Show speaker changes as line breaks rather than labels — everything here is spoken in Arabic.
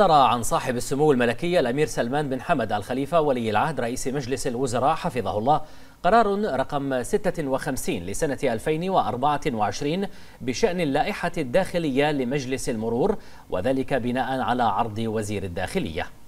صدر عن صاحب السمو الملكية الأمير سلمان بن حمد الخليفة ولي العهد رئيس مجلس الوزراء حفظه الله قرار رقم 56 لسنة 2024 بشأن اللائحة الداخلية لمجلس المرور وذلك بناء على عرض وزير الداخلية